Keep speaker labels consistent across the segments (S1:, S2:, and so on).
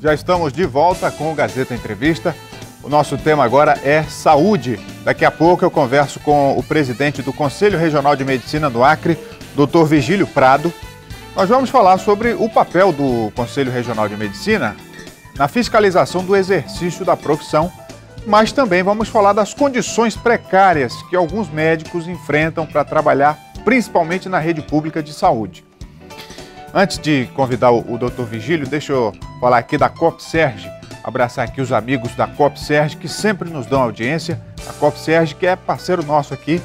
S1: Já estamos de volta com o Gazeta Entrevista. O nosso tema agora é saúde. Daqui a pouco eu converso com o presidente do Conselho Regional de Medicina do Acre, Dr. Vigílio Prado. Nós vamos falar sobre o papel do Conselho Regional de Medicina na fiscalização do exercício da profissão, mas também vamos falar das condições precárias que alguns médicos enfrentam para trabalhar, principalmente na rede pública de saúde. Antes de convidar o, o doutor Vigílio, deixa eu falar aqui da COP Serge, abraçar aqui os amigos da COP Serge que sempre nos dão audiência. A COP Serge, que é parceiro nosso aqui,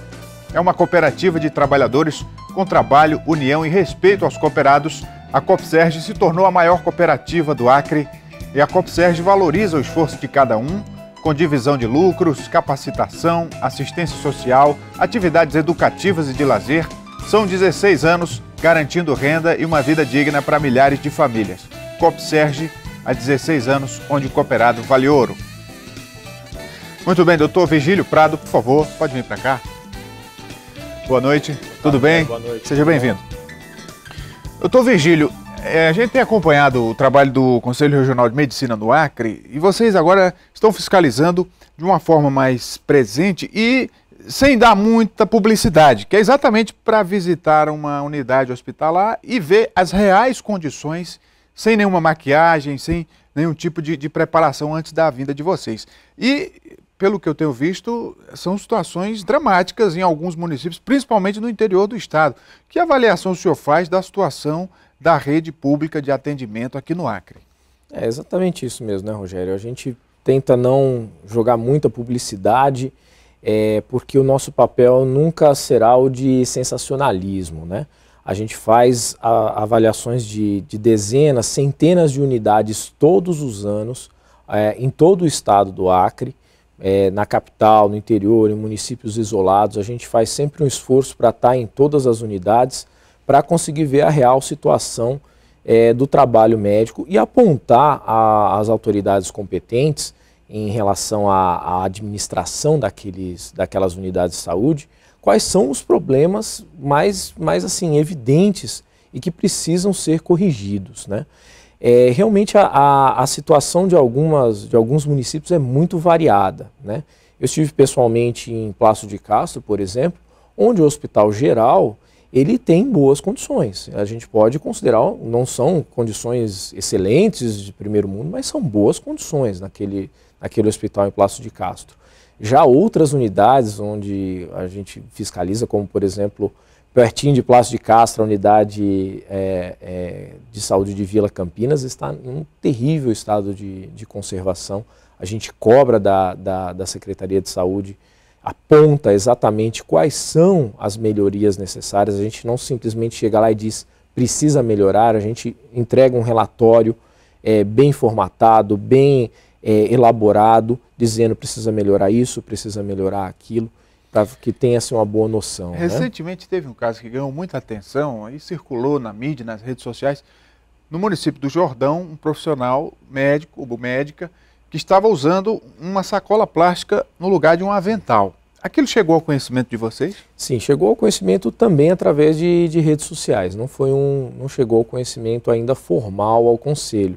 S1: é uma cooperativa de trabalhadores com trabalho, união e respeito aos cooperados. A COP Serge se tornou a maior cooperativa do Acre e a COP Serge valoriza o esforço de cada um com divisão de lucros, capacitação, assistência social, atividades educativas e de lazer. São 16 anos garantindo renda e uma vida digna para milhares de famílias. Serge, há 16 anos, onde o cooperado vale ouro. Muito bem, doutor Vigílio Prado, por favor, pode vir para cá. Boa noite, tudo bem? Boa noite. Seja bem-vindo. Doutor Vigílio, eh, a gente tem acompanhado o trabalho do Conselho Regional de Medicina no Acre e vocês agora estão fiscalizando de uma forma mais presente e sem dar muita publicidade, que é exatamente para visitar uma unidade hospitalar e ver as reais condições, sem nenhuma maquiagem, sem nenhum tipo de, de preparação antes da vinda de vocês. E, pelo que eu tenho visto, são situações dramáticas em alguns municípios, principalmente no interior do estado. Que avaliação o senhor faz da situação da rede
S2: pública de atendimento aqui no Acre? É exatamente isso mesmo, né, Rogério? A gente tenta não jogar muita publicidade é, porque o nosso papel nunca será o de sensacionalismo. Né? A gente faz a, avaliações de, de, dezenas, centenas de unidades todos os anos, é, em todo o estado do Acre, é, na capital, no interior, em municípios isolados. A gente faz sempre um esforço para estar tá em todas as unidades para conseguir ver a real situação é, do trabalho médico e apontar às autoridades competentes em relação à, à administração daqueles, daquelas unidades de saúde, quais são os problemas mais, mais assim evidentes e que precisam ser corrigidos, né? É, realmente a, a, a, situação de, algumas, de alguns municípios é muito variada. Né? Eu estive pessoalmente em Passo de Castro, por exemplo, onde o Hospital Geral ele tem boas condições. A gente pode considerar, não são condições excelentes de primeiro mundo, mas são boas condições naquele, naquele hospital em Plácio de Castro. Já outras unidades onde a gente fiscaliza, como por exemplo, pertinho de Plácio de Castro, a unidade é, é, de saúde de Vila Campinas, está em um terrível estado de, de conservação. A gente cobra da, da, da Secretaria de Saúde aponta exatamente quais são as melhorias necessárias. A gente não simplesmente chega lá e diz precisa melhorar, a gente entrega um relatório é, bem formatado, bem é, elaborado, dizendo precisa melhorar isso, precisa melhorar aquilo, para que tenha assim, uma boa noção. Né? Recentemente
S1: né? teve um caso que ganhou muita atenção e circulou na mídia, nas redes sociais. No município do Jordão, um profissional médico, ou médica, que estava usando
S2: uma sacola plástica no lugar de um avental. Aquilo chegou ao conhecimento de vocês? Sim, chegou ao conhecimento também através de, de redes sociais. Não foi um, não chegou ao conhecimento ainda formal ao conselho,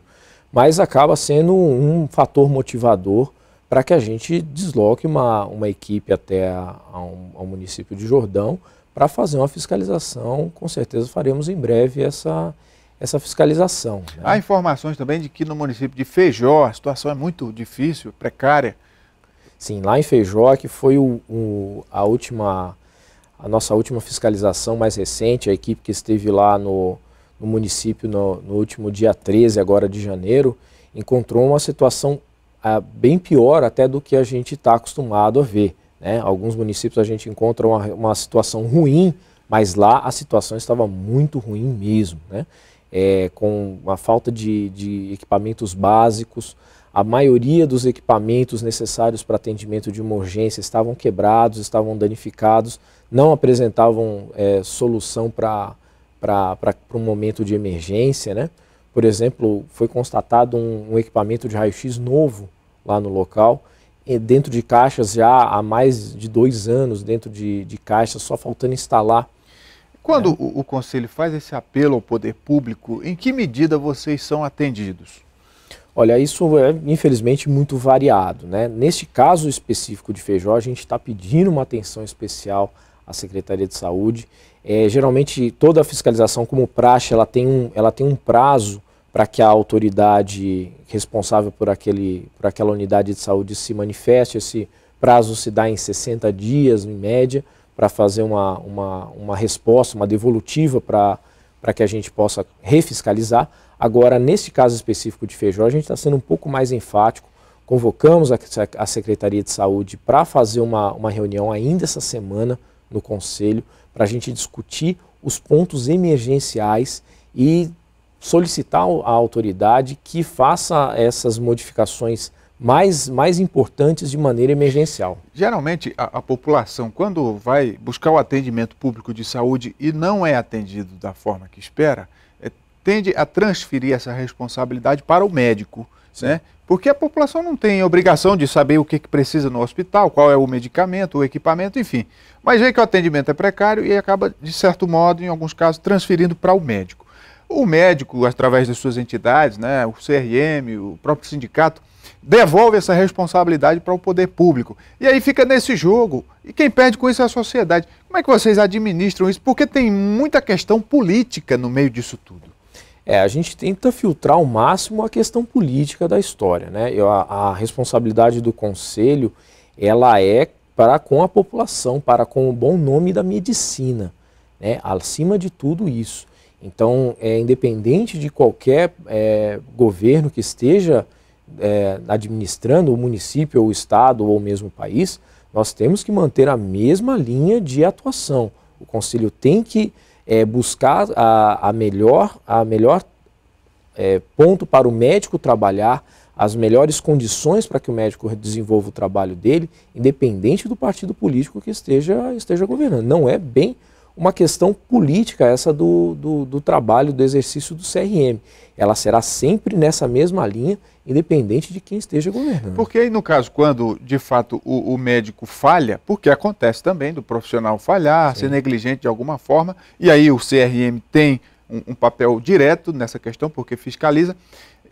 S2: mas acaba sendo um fator motivador para que a gente desloque uma, uma equipe até a, a um, ao município de Jordão para fazer uma fiscalização. Com certeza faremos em breve essa essa fiscalização. Né? Há
S1: informações também de que no município de Feijó a situação é muito difícil, precária.
S2: Sim, lá em Feijó, que foi o, o, a última, a nossa última fiscalização mais recente, a equipe que esteve lá no, no município no, no, último dia 13 agora de janeiro, encontrou uma situação ah, bem pior até do que a gente está acostumado a ver. Né? Alguns municípios a gente encontra uma, uma situação ruim, mas lá a situação estava muito ruim mesmo. Né? é, com a falta de, de equipamentos básicos. A maioria dos equipamentos necessários para atendimento de uma urgência estavam quebrados, estavam danificados, não apresentavam é, solução para um momento de emergência. Né? Por exemplo, foi constatado um, um equipamento de raio-x novo lá no local, dentro de caixas já há mais de dois anos, dentro de, de caixas, só faltando instalar quando é. o, o Conselho faz esse apelo ao poder público, em que medida vocês são atendidos? Olha, isso é infelizmente muito variado. Né? Neste caso específico de Feijó, a gente está pedindo uma atenção especial à Secretaria de Saúde. É, geralmente, toda a fiscalização, como praxe, ela tem um, ela tem um prazo para que a autoridade responsável por, aquele, por aquela unidade de saúde se manifeste. Esse prazo se dá em 60 dias, em média para fazer uma, uma, uma resposta, uma devolutiva para que a gente possa refiscalizar. Agora, nesse caso específico de Feijó, a gente está sendo um pouco mais enfático. Convocamos a, a Secretaria de Saúde para fazer uma, uma reunião ainda essa semana no Conselho para a gente discutir os pontos emergenciais e solicitar à autoridade que faça essas modificações mais, mais importantes de maneira emergencial. Geralmente, a, a, população, quando vai buscar o atendimento
S1: público de saúde e não é atendido da forma que espera, é, tende a transferir essa responsabilidade para o médico. Né? Porque a população não tem obrigação de saber o que, que precisa no hospital, qual é o medicamento, o equipamento, enfim. Mas vê que o atendimento é precário e acaba, de certo modo, em alguns casos, transferindo para o médico. O médico, através das suas entidades, né, o CRM, o próprio sindicato, devolve essa responsabilidade para o poder público. E aí fica nesse jogo. E quem perde com isso é a sociedade. Como é que vocês
S2: administram isso? Porque tem muita questão política no meio disso tudo. É, a gente tenta filtrar ao máximo a questão política da história, né? Eu, a, a responsabilidade do conselho, ela é para com a população, para com o bom nome da medicina, né? Acima de tudo isso. Então, é independente de qualquer é, governo que esteja é, administrando o município, ou o estado, ou mesmo o país, nós temos que manter a mesma linha de atuação. O conselho tem que é, buscar a, a, melhor, a melhor é, ponto para o médico trabalhar, as melhores condições para que o médico desenvolva o trabalho dele, independente do partido político que esteja, esteja governando. Não é bem uma questão política essa do, do, do trabalho, do exercício do CRM. Ela será sempre nessa mesma linha independente de quem esteja governando. Porque aí, no caso,
S1: quando de fato o, o médico falha, porque acontece também do profissional falhar, Sim. ser negligente de alguma forma, e aí o CRM tem um, um papel direto nessa questão, porque fiscaliza.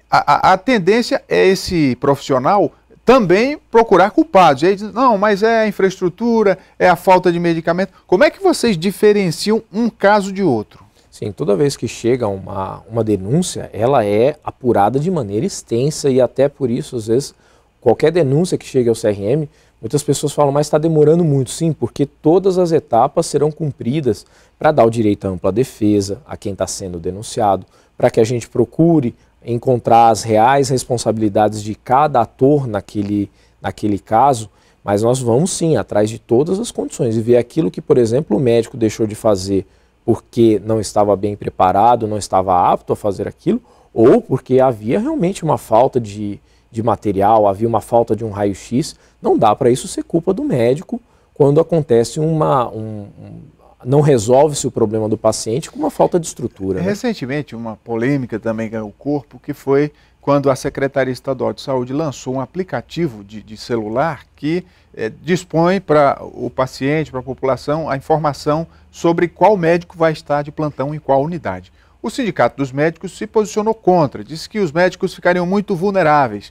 S1: A, a, a, tendência é esse profissional também procurar culpados. E aí diz, não, mas é a infraestrutura, é a falta de medicamento. Como é que vocês
S2: diferenciam um caso de outro? Sim, toda vez que chega uma, uma denúncia, ela é apurada de maneira extensa e até por isso, às vezes, qualquer denúncia que chegue ao CRM, muitas pessoas falam, mas está demorando muito. Sim, porque todas as etapas serão cumpridas para dar o direito à ampla defesa a quem está sendo denunciado, para que a gente procure encontrar as reais responsabilidades de cada ator naquele, naquele caso, mas nós vamos sim atrás de todas as condições e ver aquilo que, por exemplo, o médico deixou de fazer porque não estava bem preparado, não estava apto a fazer aquilo, ou porque havia realmente uma falta de, de material, havia uma falta de um raio-x. Não dá para isso ser culpa do médico quando acontece uma. Um, um, não resolve-se o problema do paciente com uma falta de estrutura. Né?
S1: Recentemente, né? uma
S2: polêmica também
S1: ganhou o corpo, que foi quando a Secretaria Estadual de Saúde lançou um aplicativo de, de celular que é, dispõe para o paciente, para a população, a informação sobre qual médico vai estar de plantão em qual unidade. O Sindicato dos Médicos se posicionou contra, disse que os médicos ficariam muito vulneráveis.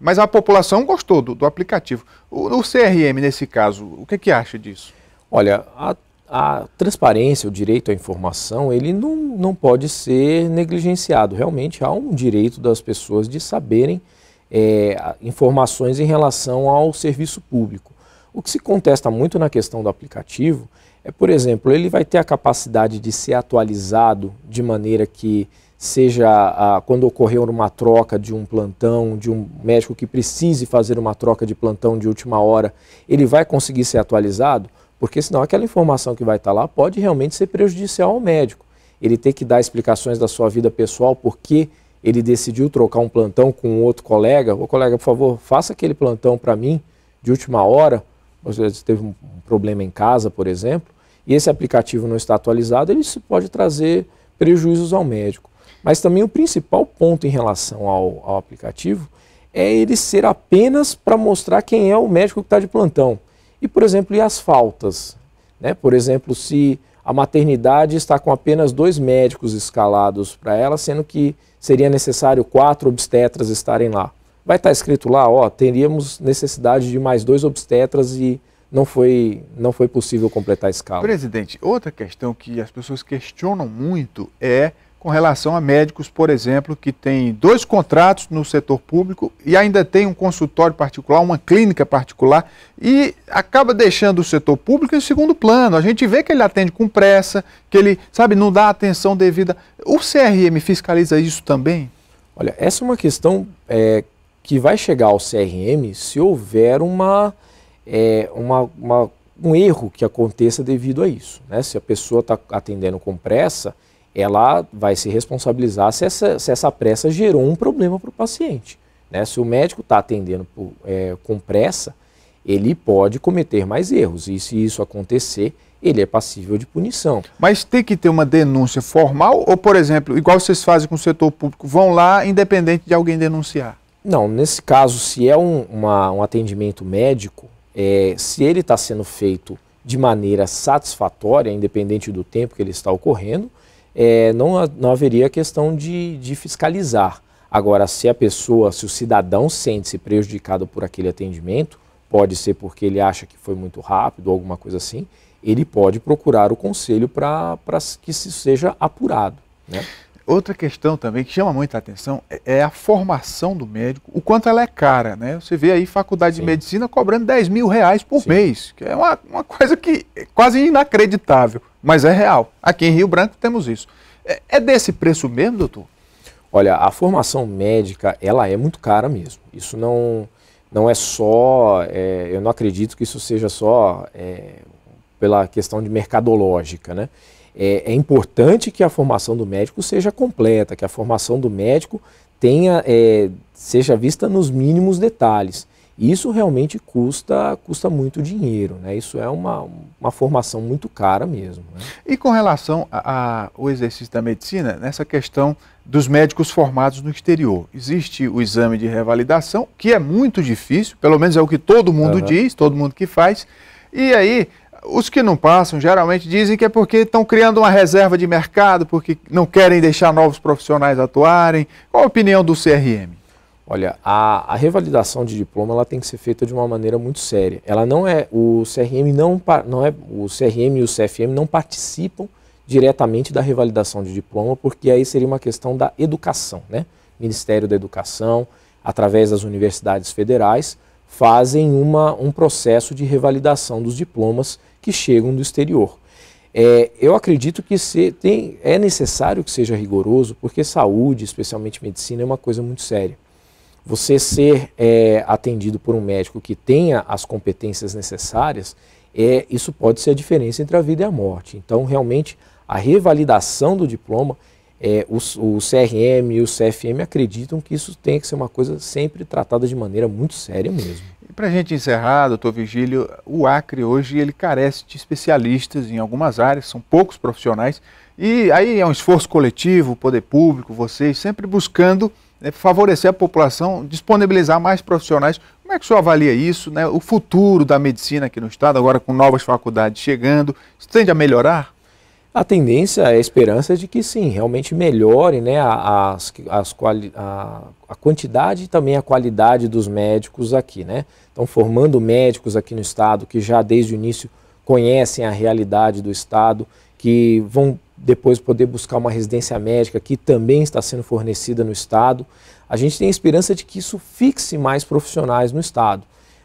S1: Mas a população gostou do, do
S2: aplicativo. O, o, CRM, nesse caso, o que, é que acha disso? Olha, a a transparência, o direito à informação, ele não, não pode ser negligenciado. Realmente há um direito das pessoas de saberem é, informações em relação ao serviço público. O que se contesta muito na questão do aplicativo é, por exemplo, ele vai ter a capacidade de ser atualizado de maneira que seja a, quando ocorrer uma troca de um plantão, de um médico que precise fazer uma troca de plantão de última hora, ele vai conseguir ser atualizado? porque senão aquela informação que vai estar lá pode realmente ser prejudicial ao médico. Ele ter que dar explicações da sua vida pessoal, por que ele decidiu trocar um plantão com outro colega. Ô colega, por favor, faça aquele plantão para mim de última hora. Você teve um problema em casa, por exemplo, e esse aplicativo não está atualizado, ele pode trazer prejuízos ao médico. Mas também o principal ponto em relação ao, ao aplicativo é ele ser apenas para mostrar quem é o médico que está de plantão. E, por exemplo, e as faltas? Né? Por exemplo, se a maternidade está com apenas dois médicos escalados para ela, sendo que seria necessário quatro obstetras estarem lá. Vai estar tá escrito lá, ó, teríamos necessidade de mais dois obstetras e não foi, não foi possível completar a escala.
S1: Presidente, outra questão que as pessoas questionam muito é com relação a médicos, por exemplo, que têm dois contratos no setor público e ainda tem um consultório particular, uma clínica particular e acaba deixando o setor público em segundo plano. A gente vê que ele atende com pressa, que ele, sabe, não dá atenção devida. O CRM fiscaliza isso
S2: também? Olha, essa é uma questão é, que vai chegar ao CRM se houver uma, é, uma, uma um erro que aconteça devido a isso. Né? Se a pessoa está atendendo com pressa ela vai se responsabilizar se essa, se essa pressa gerou um problema para o paciente. Né? Se o médico está atendendo por, é, com pressa, ele pode cometer mais erros. E se isso acontecer, ele é passível de punição.
S1: Mas tem que ter uma denúncia formal ou, por exemplo, igual vocês fazem com o setor público,
S2: vão lá independente de alguém denunciar? Não, nesse caso, se é um, uma, um atendimento médico, é, se ele está sendo feito de maneira satisfatória, independente do tempo que ele está ocorrendo, é, não, não haveria questão de, de fiscalizar. Agora, se a pessoa, se o cidadão sente-se prejudicado por aquele atendimento, pode ser porque ele acha que foi muito rápido ou alguma coisa assim, ele pode procurar o conselho para que isso seja apurado. Né? Outra questão também que chama
S1: muita atenção é, é a formação do médico, o quanto ela é cara, né? Você vê aí faculdade Sim. de medicina cobrando 10 mil reais por Sim. mês, que é uma, uma coisa que é quase inacreditável
S2: mas é real. Aqui em Rio Branco temos isso. É, é desse preço mesmo, doutor? Olha, a formação médica, ela é muito cara mesmo. Isso não, não é só, é, eu não acredito que isso seja só é, pela questão de mercadológica, né? É, é, importante que a formação do médico seja completa, que a formação do médico tenha, é, seja vista nos mínimos detalhes. Isso realmente custa, custa muito dinheiro, né? Isso é uma, uma formação muito cara mesmo.
S1: Né? E com relação ao exercício da medicina, nessa questão dos médicos formados no exterior, existe o exame de revalidação, que é muito difícil, pelo menos é o que todo mundo uhum. diz, todo mundo que faz. E aí, os que não passam geralmente dizem que é porque estão criando uma reserva de mercado, porque não querem deixar novos profissionais atuarem.
S2: Qual a opinião do CRM? Olha, a, a, revalidação de diploma ela tem que ser feita de uma maneira muito séria. Ela não é o CRM não, não é o CRM e o CFM não participam diretamente da revalidação de diploma, porque aí seria uma questão da educação, né? Ministério da Educação, através das universidades federais, fazem uma, um processo de revalidação dos diplomas que chegam do exterior. É, eu acredito que se, tem, é necessário que seja rigoroso, porque saúde, especialmente medicina, é uma coisa muito séria você ser é, atendido por um médico que tenha as competências necessárias, é, isso pode ser a diferença entre a vida e a morte. Então, realmente, a revalidação do diploma, é, o, o CRM e o CFM acreditam que isso tem que ser uma coisa sempre tratada de maneira muito séria mesmo.
S1: E para a gente encerrar, doutor Vigílio, o Acre hoje ele carece de especialistas em algumas áreas, são poucos profissionais, e aí é um esforço coletivo, o poder público, vocês sempre buscando né, favorecer a população, disponibilizar mais profissionais. Como é que o senhor avalia isso? Né, o futuro da medicina aqui no Estado, agora com novas faculdades chegando, isso tende a melhorar?
S2: A tendência, é a esperança é de que sim, realmente melhore né, as, as quali, a, a, quantidade e também a qualidade dos médicos aqui. Né? Então, formando médicos aqui no Estado que já desde o início conhecem a realidade do Estado, que vão depois poder buscar uma residência médica que também está sendo fornecida no Estado. A gente tem a esperança de que isso fixe mais profissionais no Estado.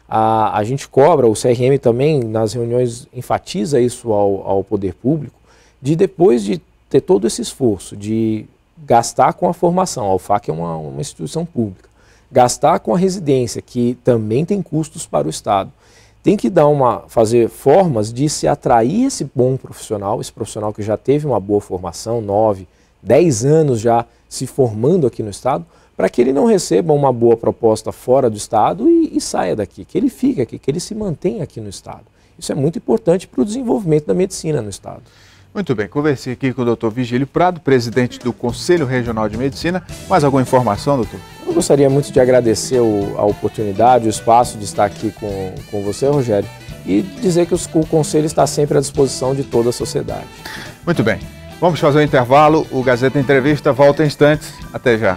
S2: A, a gente cobra, o CRM também nas reuniões enfatiza isso ao, ao poder público, de depois de ter todo esse esforço de gastar com a formação, a UFAC é uma, uma instituição pública, gastar com a residência, que também tem custos para o Estado tem que dar uma fazer formas de se atrair esse bom profissional, esse profissional que já teve uma boa formação, 9, 10 anos já se formando aqui no estado, para que ele não receba uma boa proposta fora do estado e, e saia daqui, que ele fique aqui, que ele se mantenha aqui no estado. Isso é muito importante para o desenvolvimento da medicina no estado.
S1: Muito bem, conversei aqui com o Dr. Vigílio Prado, presidente do Conselho Regional de Medicina. Mais
S2: alguma informação, doutor? gostaria muito de agradecer o, a oportunidade, o espaço de estar aqui com, com você, Rogério, e dizer que os, o Conselho está sempre à disposição de toda a sociedade.
S1: Muito bem. Vamos fazer um intervalo. O Gazeta Entrevista volta em instantes. Até já.